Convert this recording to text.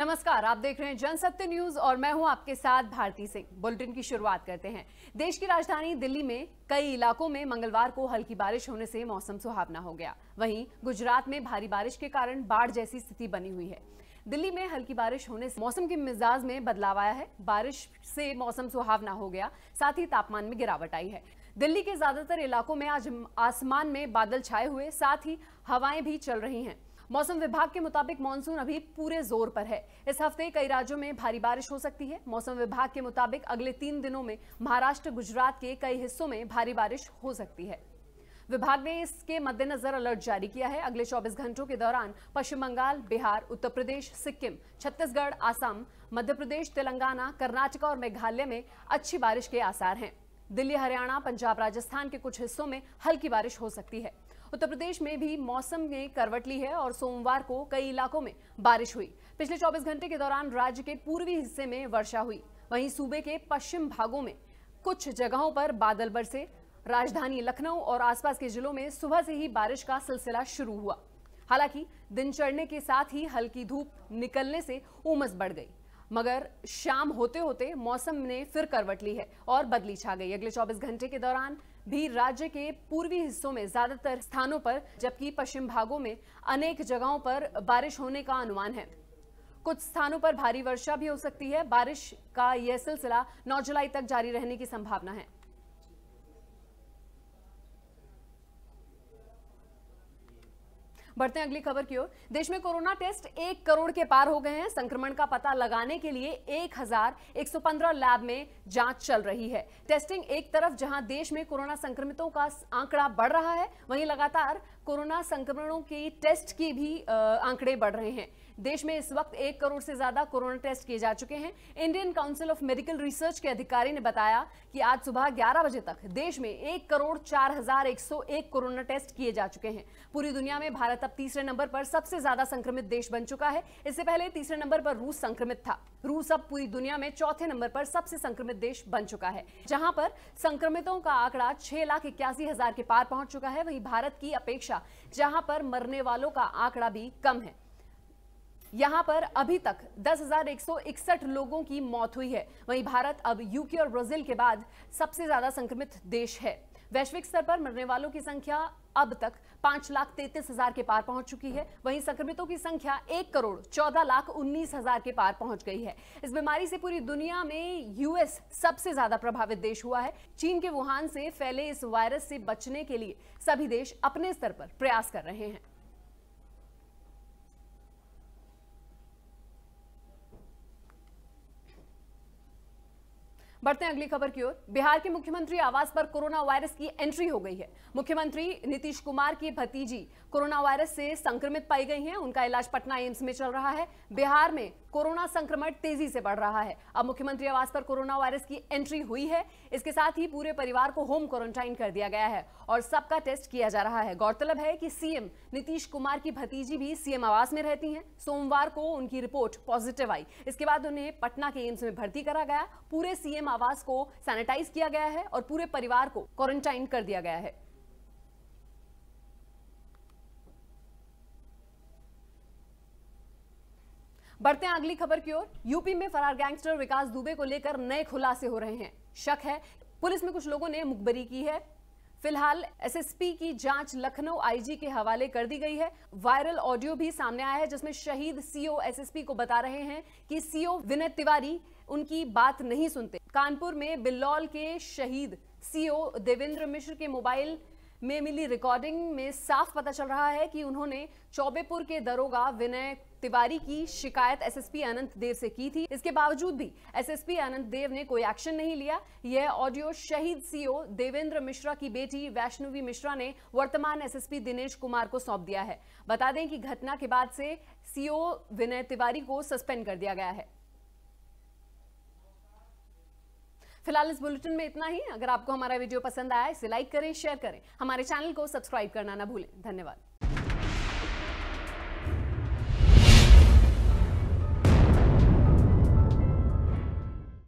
नमस्कार आप देख रहे हैं जनसत्य न्यूज और मैं हूं आपके साथ भारती सिंह बुलेटिन की शुरुआत करते हैं देश की राजधानी दिल्ली में कई इलाकों में मंगलवार को हल्की बारिश होने से मौसम सुहावना हो गया वहीं गुजरात में भारी बारिश के कारण बाढ़ जैसी स्थिति बनी हुई है दिल्ली में हल्की बारिश होने से मौसम के मिजाज में बदलाव आया है बारिश से मौसम सुहावना हो गया साथ ही तापमान में गिरावट आई है दिल्ली के ज्यादातर इलाकों में आज आसमान में बादल छाए हुए साथ ही हवाएं भी चल रही हैं मौसम विभाग के मुताबिक मानसून अभी पूरे जोर पर है इस हफ्ते कई राज्यों में भारी बारिश हो सकती है मौसम विभाग के मुताबिक अगले तीन दिनों में महाराष्ट्र गुजरात के कई हिस्सों में भारी बारिश हो सकती है विभाग ने इसके मद्देनजर अलर्ट जारी किया है अगले 24 घंटों के दौरान पश्चिम बंगाल बिहार उत्तर प्रदेश सिक्किम छत्तीसगढ़ आसाम मध्य प्रदेश तेलंगाना कर्नाटक और मेघालय में अच्छी बारिश के आसार हैं दिल्ली हरियाणा पंजाब राजस्थान के कुछ हिस्सों में हल्की बारिश हो सकती है उत्तर प्रदेश में भी मौसम ने करवट ली है और सोमवार को कई इलाकों में बारिश हुई पिछले 24 घंटे के दौरान राज्य के पूर्वी हिस्से में वर्षा हुई वहीं सूबे के पश्चिम भागों में कुछ जगहों पर बादल बरसे राजधानी लखनऊ और आसपास के जिलों में सुबह से ही बारिश का सिलसिला शुरू हुआ हालांकि दिन चढ़ने के साथ ही हल्की धूप निकलने से उमस बढ़ गई मगर शाम होते होते मौसम ने फिर करवट ली है और बदली छा गई अगले 24 घंटे के दौरान भी राज्य के पूर्वी हिस्सों में ज्यादातर स्थानों पर जबकि पश्चिम भागों में अनेक जगहों पर बारिश होने का अनुमान है कुछ स्थानों पर भारी वर्षा भी हो सकती है बारिश का यह सिलसिला 9 जुलाई तक जारी रहने की संभावना है बढ़ते हैं अगली खबर की ओर देश में कोरोना टेस्ट एक करोड़ के पार हो गए हैं संक्रमण का पता लगाने के लिए 1115 लैब में जांच चल रही है टेस्टिंग एक तरफ जहां देश में कोरोना संक्रमितों का आंकड़ा बढ़ रहा है वहीं लगातार कोरोना संक्रमणों के टेस्ट के भी आंकड़े बढ़ रहे हैं देश में इस वक्त एक करोड़ से ज्यादा कोरोना टेस्ट किए जा चुके हैं Indian Council of Medical Research के अधिकारी ने बताया कि आज सुबह 11 बजे तक देश में एक करोड़ चार हजार एक सौ एक कोरोना टेस्ट किए जा चुके हैं पूरी दुनिया में भारत अब तीसरे नंबर पर सबसे ज्यादा संक्रमित देश बन चुका है इससे पहले तीसरे नंबर पर रूस संक्रमित था रूस अब पूरी दुनिया में चौथे नंबर पर सबसे संक्रमित देश बन चुका है जहां पर संक्रमितों का आंकड़ा छह लाख इक्यासी हजार के पार पहुंच चुका है वहीं भारत की अपेक्षा पहुंचा जहां पर मरने वालों का आंकड़ा भी कम है यहां पर अभी तक 10,161 लोगों की मौत हुई है वहीं भारत अब यूके और ब्राजील के बाद सबसे ज्यादा संक्रमित देश है वैश्विक स्तर पर मरने वालों की संख्या अब तक पांच लाख तैतीस हजार के पार पहुंच चुकी है वहीं संक्रमितों की संख्या एक करोड़ चौदह लाख उन्नीस हजार के पार पहुंच गई है इस बीमारी से पूरी दुनिया में यूएस सबसे ज्यादा प्रभावित देश हुआ है चीन के वुहान से फैले इस वायरस से बचने के लिए सभी देश अपने स्तर पर प्रयास कर रहे हैं बढ़ते हैं अगली खबर की ओर बिहार के मुख्यमंत्री आवास पर कोरोना वायरस की एंट्री हो गई है मुख्यमंत्री नीतीश कुमार की भतीजी कोरोना वायरस से संक्रमित पाई गई हैं उनका इलाज पटना एम्स में चल रहा है बिहार में कोरोना संक्रमण तेजी से बढ़ रहा है अब मुख्यमंत्री आवास पर कोरोना वायरस की एंट्री हुई है इसके साथ ही पूरे परिवार को होम क्वारंटाइन कर दिया गया है और सबका टेस्ट किया जा रहा है गौरतलब है कि सीएम नीतीश कुमार की भतीजी भी सीएम आवास में रहती हैं सोमवार को उनकी रिपोर्ट पॉजिटिव आई इसके बाद उन्हें पटना के एम्स में भर्ती करा गया पूरे सीएम आवास को सैनिटाइज किया गया है और पूरे परिवार को क्वारंटाइन कर दिया गया है बढ़ते हैं अगली खबर की ओर यूपी में फरार गैंगस्टर विकास दुबे को लेकर नए खुलासे हो रहे हैं शक है पुलिस में कुछ लोगों ने मुखबरी की है फिलहाल एसएसपी की जांच लखनऊ आईजी के हवाले कर दी गई है वायरल ऑडियो भी सामने आया है जिसमें शहीद सीओ एसएसपी को बता रहे हैं कि सीओ विनय तिवारी उनकी बात नहीं सुनते कानपुर में बिल्लौल के शहीद सीओ देवेंद्र मिश्र के मोबाइल में मिली रिकॉर्डिंग में साफ पता चल रहा है कि उन्होंने चौबेपुर के दरोगा विनय तिवारी की शिकायत एसएसपी अनंत देव से की थी इसके बावजूद भी एसएसपी अनंत देव ने कोई एक्शन नहीं लिया यह ऑडियो शहीद सीओ देवेंद्र मिश्रा की बेटी वैष्णवी मिश्रा ने वर्तमान एसएसपी दिनेश कुमार को सौंप दिया है बता दें कि घटना के बाद से सीओ विनय तिवारी को सस्पेंड कर दिया गया है फिलहाल इस बुलेटिन में इतना ही अगर आपको हमारा वीडियो पसंद आया इसे लाइक करें शेयर करें हमारे चैनल को सब्सक्राइब करना ना भूलें धन्यवाद